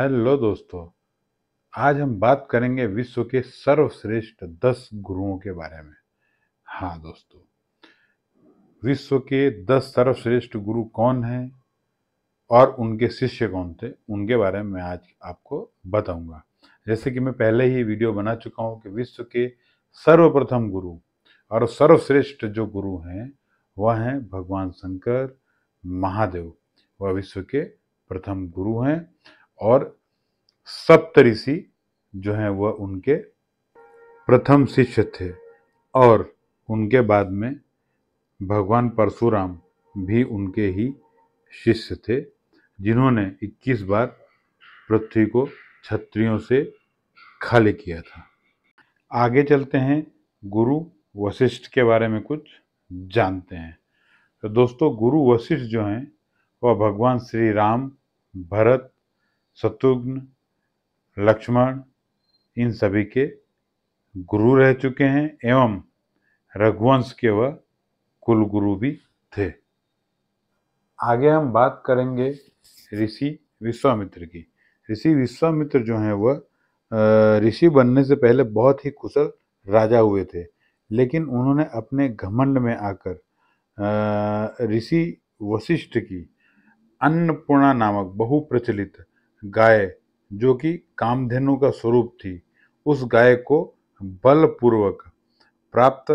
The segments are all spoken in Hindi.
हेलो दोस्तों आज हम बात करेंगे विश्व के सर्वश्रेष्ठ दस गुरुओं के बारे में हाँ दोस्तों विश्व के दस सर्वश्रेष्ठ गुरु कौन हैं और उनके शिष्य कौन थे उनके बारे में आज आपको बताऊंगा जैसे कि मैं पहले ही वीडियो बना चुका हूँ कि विश्व के सर्वप्रथम गुरु और सर्वश्रेष्ठ जो गुरु हैं वह हैं भगवान शंकर महादेव वह विश्व के प्रथम गुरु हैं और सप्तऋषि जो हैं वह उनके प्रथम शिष्य थे और उनके बाद में भगवान परशुराम भी उनके ही शिष्य थे जिन्होंने 21 बार पृथ्वी को क्षत्रियों से खाली किया था आगे चलते हैं गुरु वशिष्ठ के बारे में कुछ जानते हैं तो दोस्तों गुरु वशिष्ठ जो हैं वह भगवान श्री राम भरत शत्रुघ्न लक्ष्मण इन सभी के गुरु रह चुके हैं एवं रघुवंश के वह कुल गुरु भी थे आगे हम बात करेंगे ऋषि विश्वामित्र की ऋषि विश्वामित्र जो हैं वह ऋषि बनने से पहले बहुत ही कुशल राजा हुए थे लेकिन उन्होंने अपने घमंड में आकर ऋषि वशिष्ठ की अन्नपूर्णा नामक बहुप्रचलित गाय जो कि कामधेनु का स्वरूप थी उस गाय को बलपूर्वक प्राप्त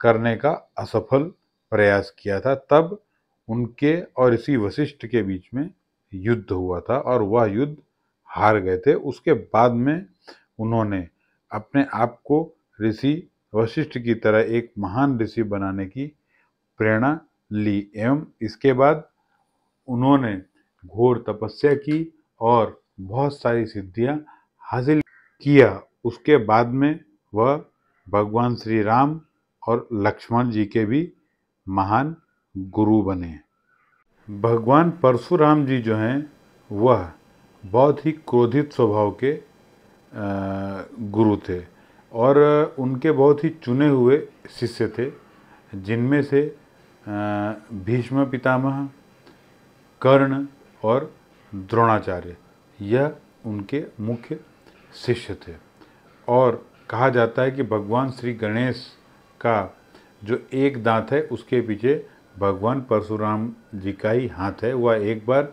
करने का असफल प्रयास किया था तब उनके और इसी वशिष्ठ के बीच में युद्ध हुआ था और वह युद्ध हार गए थे उसके बाद में उन्होंने अपने आप को ऋषि वशिष्ठ की तरह एक महान ऋषि बनाने की प्रेरणा ली एवं इसके बाद उन्होंने घोर तपस्या की और बहुत सारी सिद्धियां हासिल किया उसके बाद में वह भगवान श्री राम और लक्ष्मण जी के भी महान गुरु बने भगवान परशुराम जी जो हैं वह बहुत ही क्रोधित स्वभाव के गुरु थे और उनके बहुत ही चुने हुए शिष्य थे जिनमें से भीष्म पितामह कर्ण और द्रोणाचार्य यह उनके मुख्य शिष्य थे और कहा जाता है कि भगवान श्री गणेश का जो एक दांत है उसके पीछे भगवान परशुराम जी का ही हाथ है वह एक बार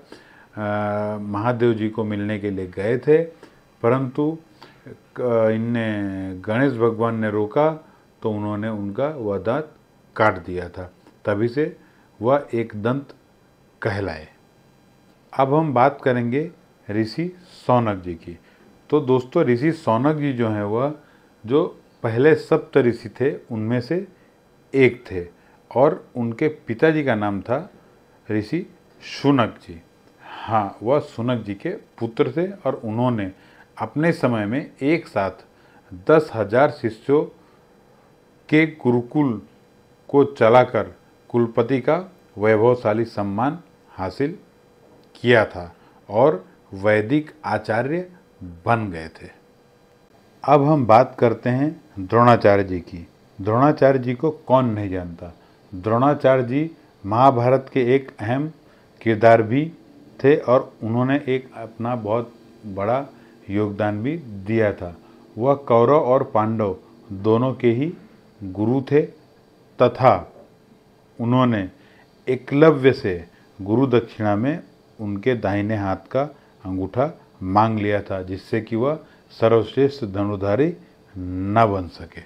महादेव जी को मिलने के लिए गए थे परंतु इनने गणेश भगवान ने रोका तो उन्होंने उनका वह दांत काट दिया था तभी से वह एक दंत कहलाए अब हम बात करेंगे ऋषि सौनक जी की तो दोस्तों ऋषि सौनक जी जो हैं वह जो पहले सप्त ऋषि थे उनमें से एक थे और उनके पिताजी का नाम था ऋषि सुनक जी हाँ वह सुनक जी के पुत्र थे और उन्होंने अपने समय में एक साथ दस हजार शिष्यों के गुरुकुल को चलाकर कुलपति का वैभवशाली सम्मान हासिल किया था और वैदिक आचार्य बन गए थे अब हम बात करते हैं द्रोणाचार्य जी की द्रोणाचार्य जी को कौन नहीं जानता द्रोणाचार्य जी महाभारत के एक अहम किरदार भी थे और उन्होंने एक अपना बहुत बड़ा योगदान भी दिया था वह कौरव और पांडव दोनों के ही गुरु थे तथा उन्होंने एकलव्य से गुरु दक्षिणा में उनके दाहिने हाथ का अंगूठा मांग लिया था जिससे कि वह सर्वश्रेष्ठ धनुधारी न बन सके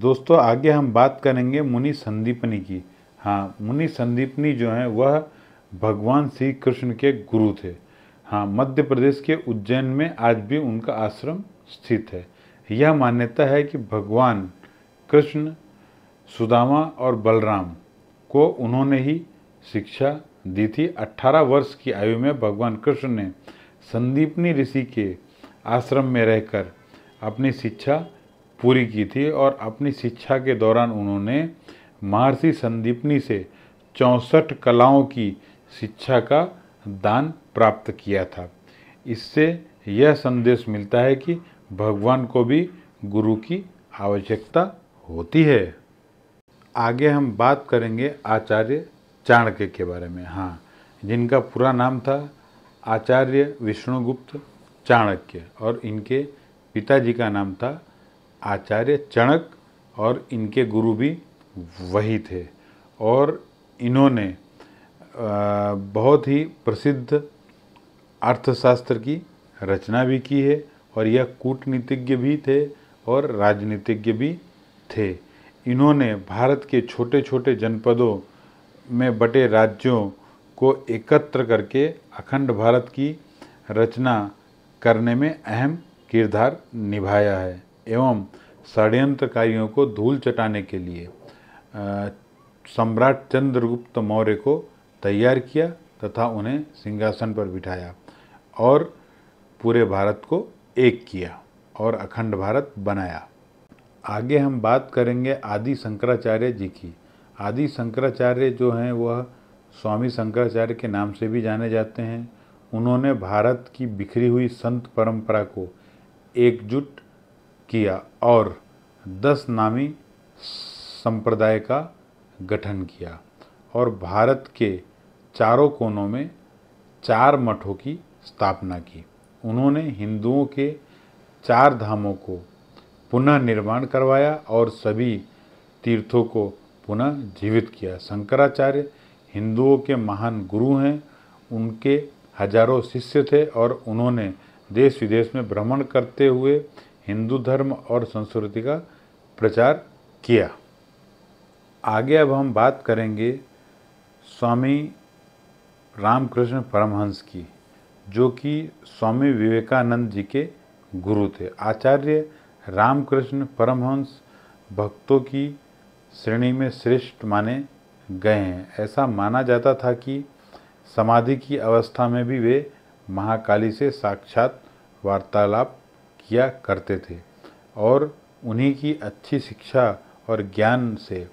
दोस्तों आगे हम बात करेंगे मुनि संदीपनी की हाँ मुनि संदीपनी जो हैं वह भगवान श्री कृष्ण के गुरु थे हाँ मध्य प्रदेश के उज्जैन में आज भी उनका आश्रम स्थित है यह मान्यता है कि भगवान कृष्ण सुदामा और बलराम को उन्होंने ही शिक्षा दी थी 18 वर्ष की आयु में भगवान कृष्ण ने संदीपनी ऋषि के आश्रम में रहकर अपनी शिक्षा पूरी की थी और अपनी शिक्षा के दौरान उन्होंने महर्षि संदीपनी से चौंसठ कलाओं की शिक्षा का दान प्राप्त किया था इससे यह संदेश मिलता है कि भगवान को भी गुरु की आवश्यकता होती है आगे हम बात करेंगे आचार्य चाणक्य के बारे में हाँ जिनका पूरा नाम था आचार्य विष्णुगुप्त चाणक्य और इनके पिताजी का नाम था आचार्य चणक और इनके गुरु भी वही थे और इन्होंने बहुत ही प्रसिद्ध अर्थशास्त्र की रचना भी की है और यह कूटनीतिज्ञ भी थे और राजनीतिज्ञ भी थे इन्होंने भारत के छोटे छोटे जनपदों में बटे राज्यों को एकत्र करके अखंड भारत की रचना करने में अहम किरदार निभाया है एवं षड्यंत्रकारियों को धूल चटाने के लिए सम्राट चंद्रगुप्त मौर्य को तैयार किया तथा उन्हें सिंहासन पर बिठाया और पूरे भारत को एक किया और अखंड भारत बनाया आगे हम बात करेंगे आदि शंकराचार्य जी की आदि शंकराचार्य जो हैं वह स्वामी शंकराचार्य के नाम से भी जाने जाते हैं उन्होंने भारत की बिखरी हुई संत परंपरा को एकजुट किया और दस नामी संप्रदाय का गठन किया और भारत के चारों कोनों में चार मठों की स्थापना की उन्होंने हिंदुओं के चार धामों को पुनः निर्माण करवाया और सभी तीर्थों को पुनः जीवित किया शंकराचार्य हिंदुओं के महान गुरु हैं उनके हजारों शिष्य थे और उन्होंने देश विदेश में भ्रमण करते हुए हिंदू धर्म और संस्कृति का प्रचार किया आगे अब हम बात करेंगे स्वामी रामकृष्ण परमहंस की जो कि स्वामी विवेकानंद जी के गुरु थे आचार्य रामकृष्ण परमहंस भक्तों की श्रेणी में श्रेष्ठ माने गए हैं ऐसा माना जाता था कि समाधि की अवस्था में भी वे महाकाली से साक्षात वार्तालाप किया करते थे और उन्हीं की अच्छी शिक्षा और ज्ञान से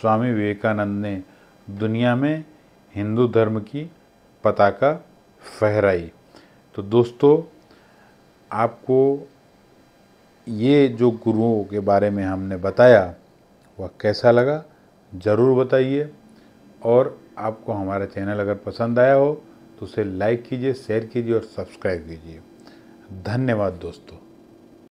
स्वामी विवेकानंद ने दुनिया में हिंदू धर्म की पताका फहराई तो दोस्तों आपको ये जो गुरुओं के बारे में हमने बताया वह कैसा लगा ज़रूर बताइए और आपको हमारा चैनल अगर पसंद आया हो तो उसे लाइक कीजिए शेयर कीजिए और सब्सक्राइब कीजिए धन्यवाद दोस्तों